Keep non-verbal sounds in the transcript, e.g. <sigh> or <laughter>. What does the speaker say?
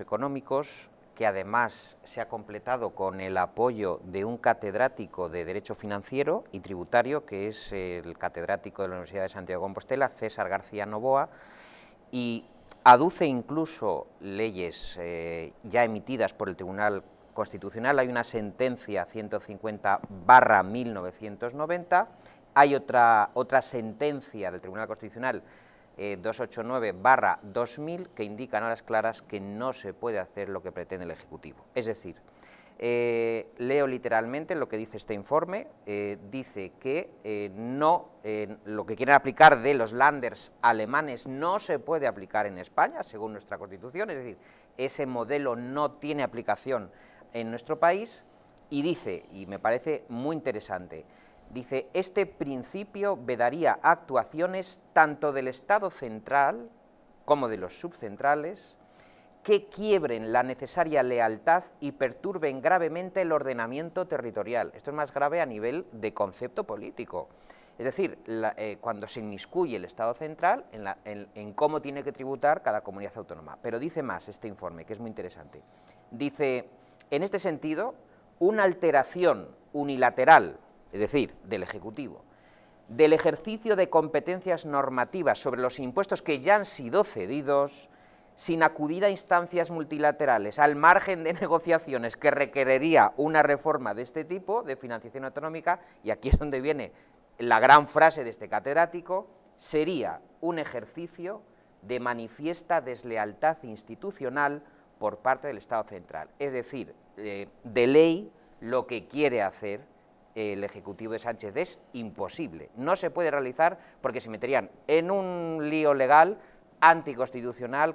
económicos, que además se ha completado con el apoyo de un catedrático de Derecho Financiero y Tributario, que es el catedrático de la Universidad de Santiago de Compostela, César García Novoa, y aduce incluso leyes eh, ya emitidas por el Tribunal Constitucional. Hay una sentencia 150 1990, hay otra, otra sentencia del Tribunal Constitucional 289-2000 eh, que indican a las claras que no se puede hacer lo que pretende el Ejecutivo. Es decir, eh, leo literalmente lo que dice este informe, eh, dice que no, lo que quieren aplicar de los landers alemanes no se puede aplicar en España, según nuestra Constitución, es decir, ese modelo no tiene aplicación en nuestro país, y dice, y me parece muy interesante, Dice, este principio vedaría actuaciones tanto del Estado central como de los subcentrales que quiebren la necesaria lealtad y perturben gravemente el ordenamiento territorial. Esto es más grave a nivel de concepto político. Es decir, eh, cuando se inmiscuye el Estado central en, en, cómo tiene que tributar cada comunidad autónoma. Pero dice más este informe, que es muy interesante. Dice, en este sentido, una alteración unilateral es decir, del Ejecutivo, del ejercicio de competencias normativas sobre los impuestos que ya han sido cedidos sin acudir a instancias multilaterales, al margen de <laughs> negociaciones que requeriría una reforma de este tipo, de financiación autonómica, y aquí es donde viene la gran frase de este catedrático, sería un ejercicio de manifiesta deslealtad institucional por parte del Estado central. Es decir, eh, de ley lo que quiere hacer el Ejecutivo de Sánchez es imposible. No se puede realizar porque se meterían en un lío legal anticonstitucional